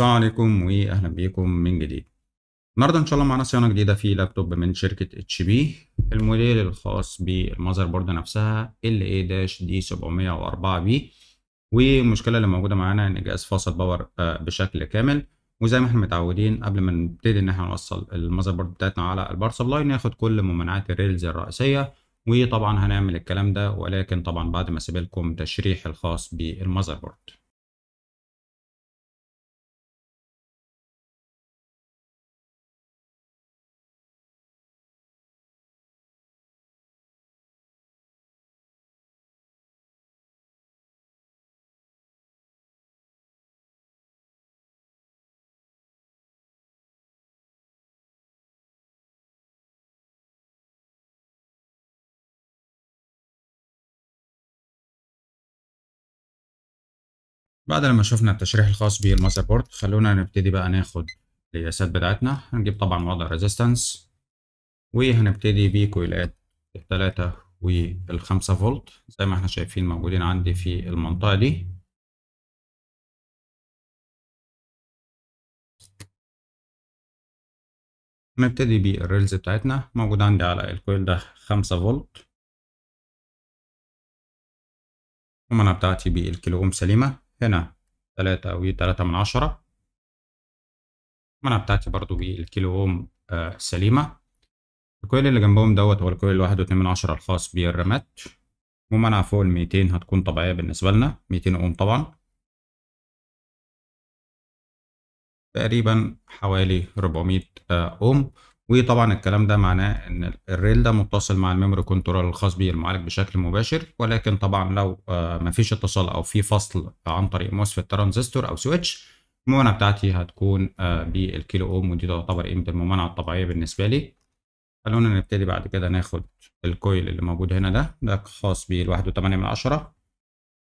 السلام عليكم واهلا بيكم من جديد النهارده ان شاء الله معانا صيانه جديده في لابتوب من شركه اتش بي الموديل الخاص بالمذر بورد نفسها ال اي داش دي 704 بي والمشكله اللي موجوده معانا ان الجهاز فاصل باور آه، بشكل كامل وزي ما احنا متعودين قبل ما نبتدي ان احنا نوصل المذر بورد بتاعتنا على البار سبلاي ناخد كل ممانعات الريلز الرئيسيه وطبعا هنعمل الكلام ده ولكن طبعا بعد ما اسيب لكم تشريح الخاص بالمذر بورد بعد لما شفنا التشريح الخاص بالماذر بورد خلونا نبتدي بقى ناخد القياسات بتاعتنا هنجيب طبعا وضع ريزيستنس وهنبتدي بكويلات التلاتة والخمسة فولت زي ما احنا شايفين موجودين عندي في المنطقة دي هنبتدي بالريلز بتاعتنا موجود عندي على الكويل ده خمسة فولت المنع بتاعتي بالكيلو أوم سليمة هنا تلاتة و تلاتة من عشرة المنع بتاعتي برضو بالكيلو أوم آه سليمة الكويل اللي جنبهم دوت هو الكويل الواحد واتنين من عشرة الخاص بالرمات ومنع فوق الميتين هتكون طبيعية بالنسبة لنا ميتين أوم طبعا تقريبا حوالي ربعمية آه، أوم وطبعا الكلام ده معناه ان الريل ده متصل مع الميموري كنترول الخاص بيه المعالج بشكل مباشر ولكن طبعا لو آه، مفيش اتصال او في فصل عن طريق موسفيت ترانزستور او سويتش الممانعه بتاعتي هتكون آه، بالكيلو اوم ودي تعتبر قيمه الممانعه الطبيعيه بالنسبه لي خلونا نبتدي بعد كده ناخد الكويل اللي موجود هنا ده ده خاص بالواحد وتمانية من عشرة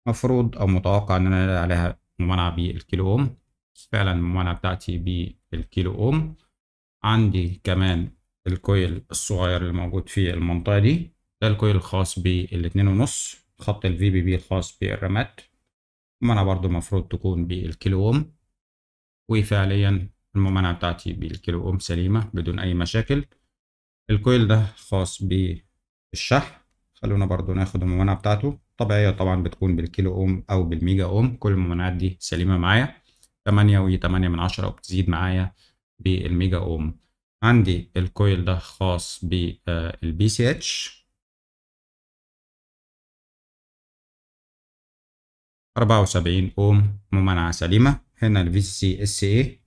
مفروض أو متوقع إن أنا عليها ممانعة بالكيلو أوم فعلا الممانعة بتاعتي بالكيلو أوم عندي كمان الكويل الصغير اللي موجود في المنطقة دي ده الكويل الخاص بالاتنين ونص خط الفي بي بي الخاص بالرامات الممانعة برضو المفروض تكون بالكيلو اوم وفعليا الممانعة بتاعتي بالكيلو اوم سليمة بدون أي مشاكل الكويل ده خاص بالشحن خلونا برضو ناخد الممانعة بتاعته طبيعية طبعا بتكون بالكيلو اوم أو بالميجا اوم كل الممانعات دي سليمة معايا تمانية وتمانية من عشرة وبتزيد معايا بالميجا اوم عندي الكويل ده خاص بالبي سي اتش أربعة وسبعين أوم ممانعة سليمة هنا الفي سي اس اي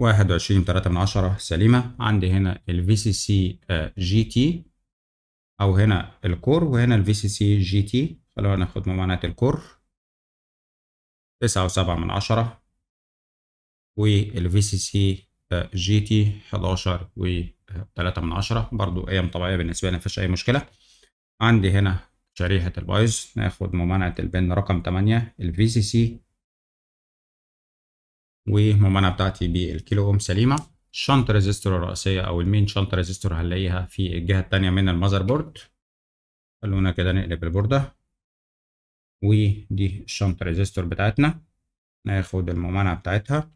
واحد وعشرين تلاتة من عشرة سليمة عندي هنا الفي سي سي جي تي أو هنا الكور وهنا الفي سي سي جي تي خلونا ناخد ممانعة الكور تسعة وسبعة من عشرة والفي سي سي آه، جي تي حداشر وتلاتة من عشرة برضو قيم طبيعية بالنسبة لي مفيش أي مشكلة عندي هنا شريحة البايظ ناخد ممانعة البن رقم تمانية الفي سي سي وممانعة بتاعتي بالكيلو أوم سليمة الشنطة ريزيستور الرئيسية أو المين شنطة ريزيستور هنلاقيها في الجهة التانية من المذر بورد خلونا كده نقلب البوردة ودي الشنط ريزيستور بتاعتنا ناخد الممانعة بتاعتها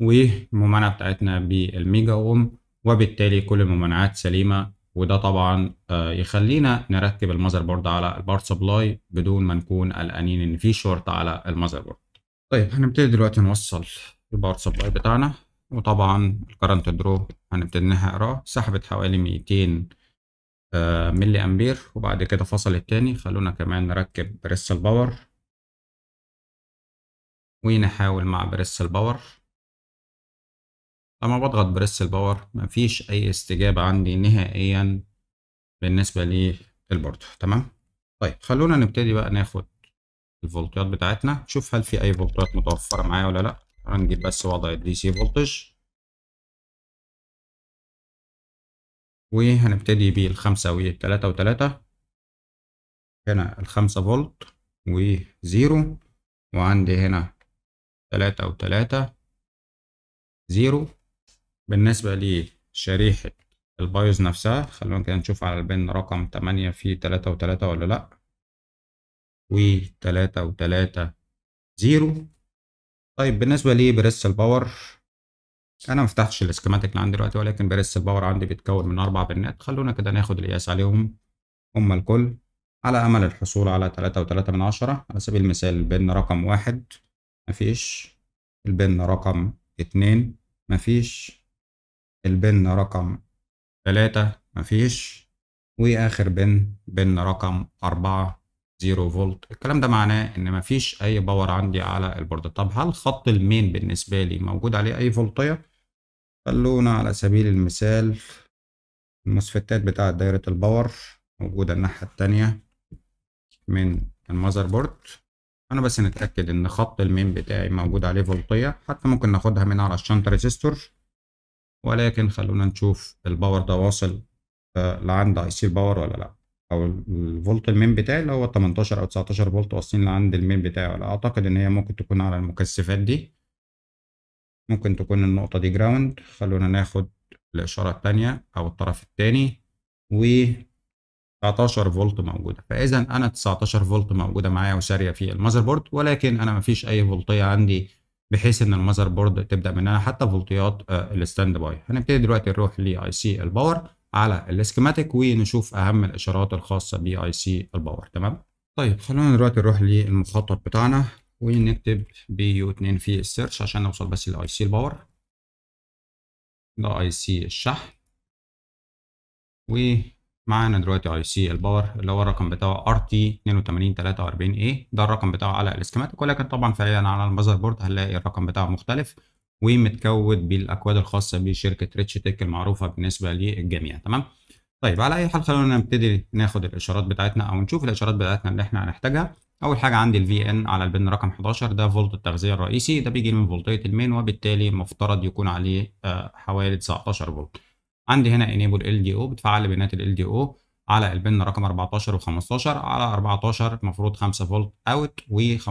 والممانعة بتاعتنا بالميجا اوم وبالتالي كل الممانعات سليمة وده طبعا آه، يخلينا نركب المذر بورد على البارت سبلاي بدون ما نكون قلقانين ان في شورت على المذر بورد طيب هنبتدي دلوقتي نوصل البارت سبلاي بتاعنا وطبعا الكرنت درو هنبتدي نقراه سحبت حوالي 200 آه، ملي أمبير وبعد كده فصل التاني خلونا كمان نركب بريس الباور ونحاول مع بريس الباور لما بضغط بريس الباور مفيش أي استجابة عندي نهائيا بالنسبة البورد تمام طيب خلونا نبتدي بقى ناخد الفولتيات بتاعتنا نشوف هل في أي فولتيات متوفرة معايا ولا لأ هنجيب بس وضع الدي سي فولتج وهنبتدي بالخمسة والتلاتة وتلاتة هنا الخمسة فولت وزيرو وعندي هنا تلاتة وتلاتة زيرو بالنسبة لشريحة البايوز نفسها خلونا كده نشوف على البن رقم تمانية في تلاتة وتلاتة ولا لأ وتلاتة وتلاتة زيرو طيب بالنسبة لبريس الباور انا ما فتحتش السكيماتيك اللي عندي دلوقتي ولكن بريس الباور عندي بيتكون من اربع بنات خلونا كده ناخد القياس عليهم هما الكل على امل الحصول على تلاتة وتلاتة من عشرة على سبيل المثال البن رقم واحد مفيش البن رقم اتنين مفيش البن رقم تلاتة مفيش وآخر بن بن رقم أربعة 0 فولت الكلام ده معناه ان مفيش اي باور عندي على البورد طب هل خط المين بالنسبه لي موجود عليه اي فولتيه خلونا على سبيل المثال المسفتات بتاعه دايره الباور موجوده الناحيه التانية من المذر بورد انا بس نتاكد ان خط المين بتاعي موجود عليه فولتيه حتى ممكن ناخدها من على الشنط ريزيستور ولكن خلونا نشوف الباور ده واصل آه، لعند اي سي باور ولا لا او الفولت المين بتاعي اللي هو 18 او 19 فولت واصلين لعند المين بتاعي ولا اعتقد ان هي ممكن تكون على المكثفات دي ممكن تكون النقطة دي جراوند خلونا ناخد الإشارة التانية أو الطرف التاني و 19 فولت موجودة فإذا أنا 19 فولت موجودة معايا وسارية في المذر بورد ولكن أنا مفيش أي فولتية عندي بحيث إن المذر بورد تبدأ منها حتى فولتيات آه، الستاند باي هنبتدي دلوقتي نروح لأي سي الباور على الاسكيماتيك ونشوف اهم الاشارات الخاصه بي اي سي الباور تمام طيب خلونا دلوقتي نروح للمخطط بتاعنا ونكتب بي يو 2 في السيرش عشان نوصل بس للاي سي الباور ده اي سي الشحن ومعانا دلوقتي اي سي الباور اللي هو الرقم بتاعه ار تي 8243 اي ده الرقم بتاعه على الاسكيماتيك ولكن طبعا فعليا على المذر بورد هنلاقي الرقم بتاعه مختلف ومتكود بالاكواد الخاصه بشركه ريتش تك المعروفه بالنسبه للجميع تمام طيب على اي حال خلونا نبتدي ناخد الاشارات بتاعتنا او نشوف الاشارات بتاعتنا اللي احنا هنحتاجها اول حاجه عندي الفي ان على البن رقم 11 ده فولت التغذيه الرئيسي ده بيجي من فولتيه المين وبالتالي مفترض يكون عليه آه، حوالي 19 فولت عندي هنا انيبل ال دي او بتفعل بيانات ال دي او على البن رقم 14 و15 على 14 المفروض 5 فولت اوت و15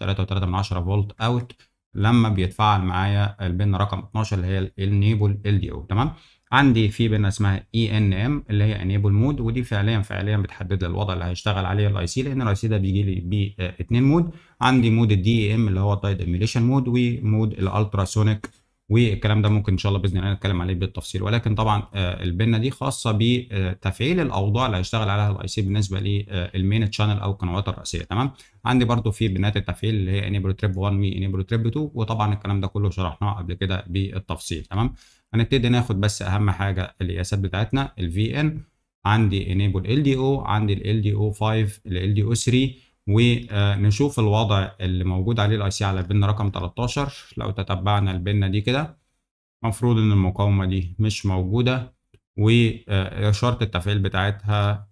3.3 فولت اوت لما بيتفاعل معايا البن رقم 12 اللي هي الانيبل ال دي او تمام عندي في بن اسمها اي ان ام اللي هي انيبل مود ودي فعليا فعليا بتحدد لي الوضع اللي هيشتغل عليه الاي سي لان الاي سي ده بيجي لي باثنين آه مود عندي مود الدي ام e اللي هو تايد ايميليشن مود ومود الالتراسونيك والكلام ده ممكن ان شاء الله باذن الله نتكلم عليه بالتفصيل ولكن طبعا آه، البنه دي خاصه بتفعيل الاوضاع اللي هيشتغل عليها الاي سي بالنسبه للمين آه، تشانل او القنوات الرئيسيه تمام عندي برده في بنات التفعيل اللي هي انيبل تريب 1 وانيبل تريب 2 وطبعا الكلام ده كله شرحناه قبل كده بالتفصيل تمام هنبتدي ناخد بس اهم حاجه القياسات بتاعتنا الفي ان عندي انيبل ال دي او عندي ال دي او 5 ال دي او 3 ونشوف الوضع اللي موجود عليه الاي سي على البنة رقم 13 لو تتبعنا البنه دي كده مفروض ان المقاومه دي مش موجوده واشاره التفعيل بتاعتها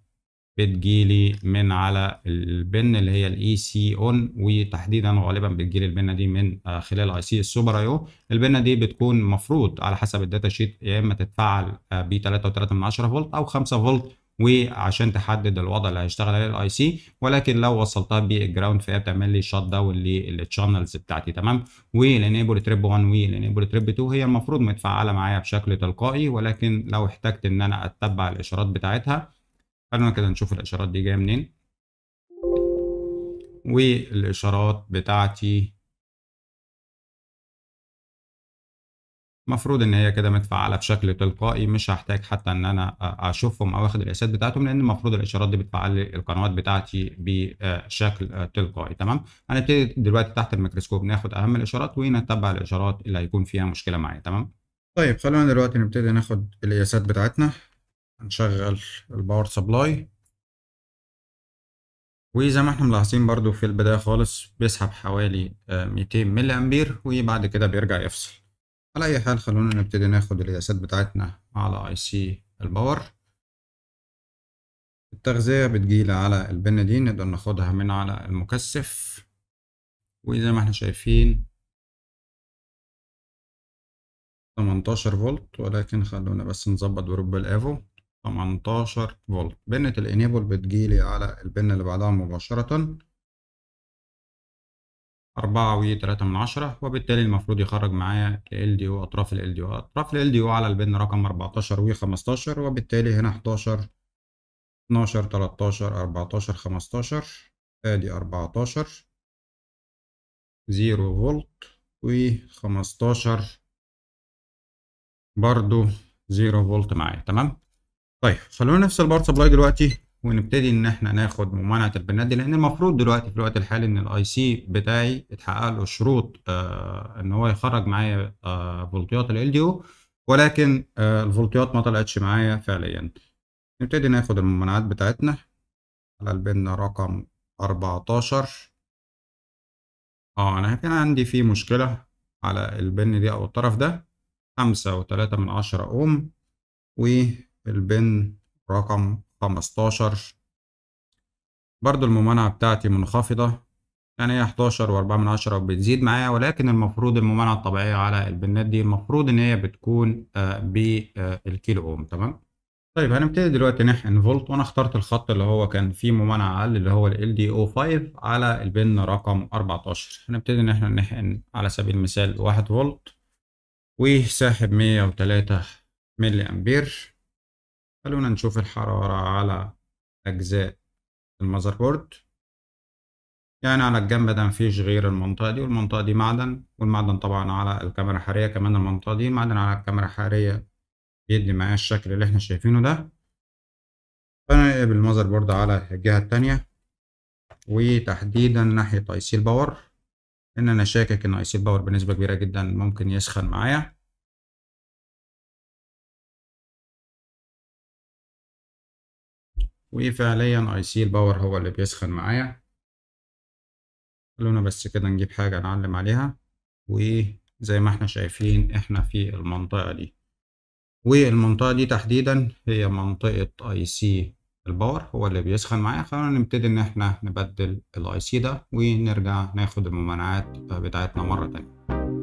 بتجيلي من على البن اللي هي الاي سي اون وتحديدا غالبا بتجيلي البنه دي من آه، خلال اي سي السوبر اي او البنه دي بتكون مفروض على حسب الداتا شيت يا اما تتفعل آه، ب 3.3 فولت او 5 فولت وعشان تحدد الوضع اللي هيشتغل عليه الاي سي ولكن لو وصلتها بالجراوند فهي بتعمل لي شات داون للشانلز بتاعتي تمام والانيبل تريب 1 والانيبل تريب 2 هي المفروض متفعله معايا بشكل تلقائي ولكن لو احتجت ان انا اتبع الاشارات بتاعتها خلونا كده نشوف الاشارات دي جايه منين والاشارات بتاعتي مفروض ان هي كده متفعله بشكل تلقائي مش هحتاج حتى ان انا اشوفهم او اخد القياسات بتاعتهم لان المفروض الاشارات دي بتفعل لي القنوات بتاعتي بشكل تلقائي تمام هنبتدي دلوقتي تحت الميكروسكوب ناخد اهم الاشارات ونتبع الاشارات اللي هيكون فيها مشكله معايا تمام طيب خلونا دلوقتي نبتدي ناخد القياسات بتاعتنا هنشغل الباور سبلاي وزي ما احنا ملاحظين برضو في البداية خالص بيسحب حوالي 200 ملي أمبير وبعد كده بيرجع يفصل على اي حال خلونا نبتدي ناخد القياسات بتاعتنا على اي سي الباور التغذية بتجيلي على البنة دي نقدر ناخدها من على المكثف وزي ما احنا شايفين 18 فولت ولكن خلونا بس نظبط بروب الافو 18 فولت بنة الانيبل بتجيلي على البنة اللي بعدها مباشرة أربعة و تلاتة من عشرة وبالتالي المفروض يخرج معايا ال دي او أطراف ال دي او أطراف ال دي او على البن رقم أربعتاشر و خمستاشر وبالتالي هنا حداشر اتناشر تلاتاشر أربعتاشر خمستاشر آدي أربعتاشر زيرو فولت و خمستاشر برضو زيرو فولت معايا تمام طيب خلونا نفصل باور سبلاي دلوقتي ونبتدي ان احنا ناخد ممانعه البيانات دي لان المفروض دلوقتي في الوقت الحالي ان الاي سي بتاعي اتحقق له شروط آه ان هو يخرج معايا آه فولتيات ال دي ولكن آه الفولتيات ما طلعتش معايا فعليا نبتدي ناخد الممانعات بتاعتنا على البن رقم 14 اه انا كان عندي فيه مشكله على البن دي او الطرف ده خمسة وتلاتة من عشرة اوم والبن رقم 15 برضو الممانعة بتاعتي منخفضة يعني هي 11 و4 من عشرة وبتزيد معايا ولكن المفروض الممانعة الطبيعية على البنات دي المفروض إن هي بتكون آه، بالكيلو آه، أوم تمام طيب هنبتدي دلوقتي نحقن فولت وأنا اخترت الخط اللي هو كان فيه ممانعة أقل اللي هو ال LDO5 على البن رقم 14 هنبتدي إن احنا نحقن على سبيل المثال واحد فولت وساحب 103 ملي أمبير خلونا نشوف الحرارة على أجزاء المذر بورد يعني على الجنب ده مفيش غير المنطقة دي والمنطقة دي معدن والمعدن طبعا على الكاميرا الحرارية كمان المنطقة دي معدن على الكاميرا الحرارية بيدي معايا الشكل اللي احنا شايفينه ده فنراقب إيه المذر بورد على الجهة التانية وتحديدا ناحية اي سي الباور ان انا شاكك ان اي سي الباور بنسبة كبيرة جدا ممكن يسخن معايا وفعليا اي سي الباور هو اللي بيسخن معايا خلونا بس كده نجيب حاجة نعلم عليها وزي ما احنا شايفين احنا في المنطقة دي والمنطقة دي تحديدا هي منطقة اي سي الباور هو اللي بيسخن معايا خلونا نبتدي ان احنا نبدل الاي سي ده ونرجع ناخد الممانعات بتاعتنا مرة تانية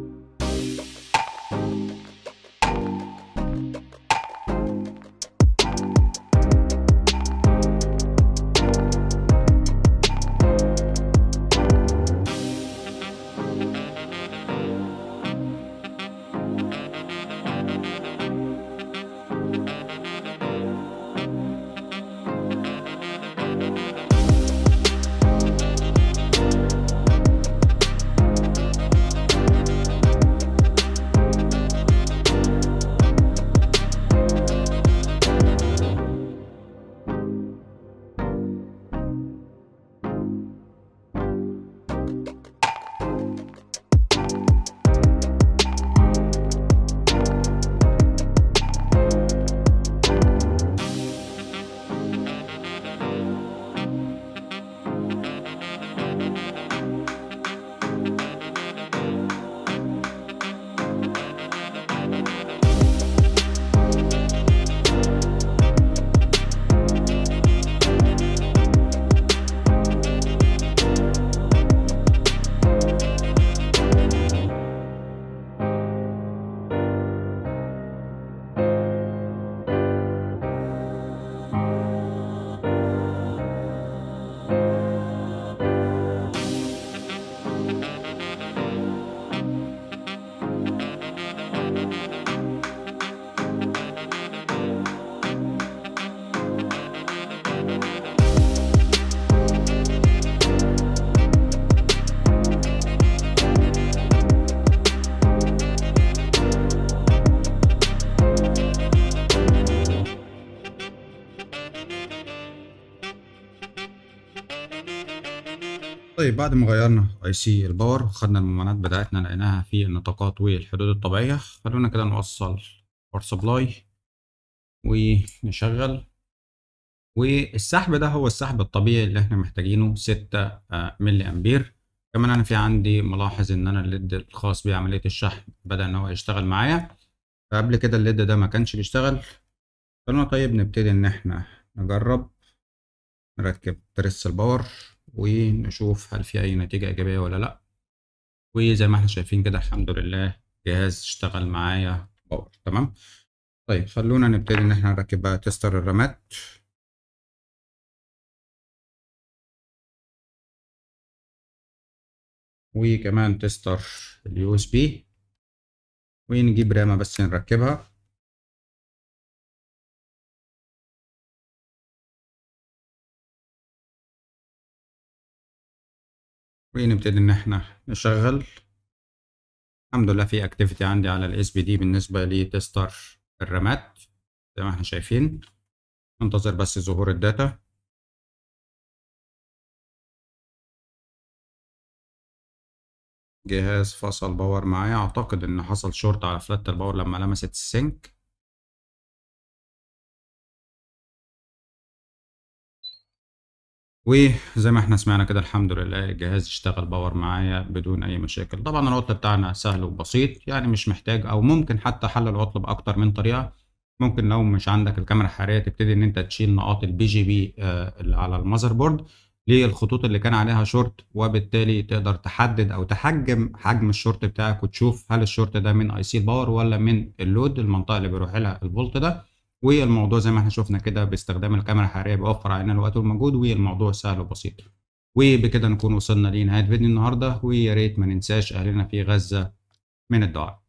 بعد ما غيرنا اي سي الباور وخدنا الممانات بتاعتنا لقيناها في النطاقات والحدود الطبيعية خلونا كده نوصل باور سبلاي ونشغل والسحب ده هو السحب الطبيعي اللي احنا محتاجينه 6 آه، ملي امبير كمان انا في عندي ملاحظ ان انا الليد الخاص بعملية الشحن بدأ ان هو يشتغل معايا فقبل كده الليد ده ما كانش بيشتغل خلونا طيب نبتدي ان احنا نجرب نركب بريس الباور ونشوف هل في أي نتيجة إيجابية ولا لأ وزي ما احنا شايفين كده الحمد لله جهاز اشتغل معايا باور تمام طيب خلونا نبتدي إن احنا نركب بقى تستر الرامات وكمان تستر اليو اس بي ونجيب رامة بس نركبها ونبتدي ان احنا نشغل الحمد لله في اكتيفيتي عندي على الاس بي دي بالنسبه لتستر الرامات زي ما احنا شايفين ننتظر بس ظهور الداتا جهاز فصل باور معايا اعتقد ان حصل شورت على فلات الباور لما لمست السنك وزي ما احنا سمعنا كده الحمد لله الجهاز اشتغل باور معايا بدون اي مشاكل طبعا العطل بتاعنا سهل وبسيط يعني مش محتاج او ممكن حتى حل العطل باكتر من طريقه ممكن لو مش عندك الكاميرا الحراريه تبتدي ان انت تشيل نقاط البي جي بي على المذر بورد للخطوط اللي كان عليها شورت وبالتالي تقدر تحدد او تحجم حجم الشورت بتاعك وتشوف هل الشورت ده من اي سي باور ولا من اللود المنطقه اللي بيروح لها الفولت ده والموضوع زي ما احنا شفنا كده باستخدام الكاميرا الحراريه بيوفر علينا الوقت والمجهود والموضوع سهل وبسيط وبكده نكون وصلنا لنهايه فيديو النهارده ويا ريت ما ننساش اهلنا في غزه من الدعاء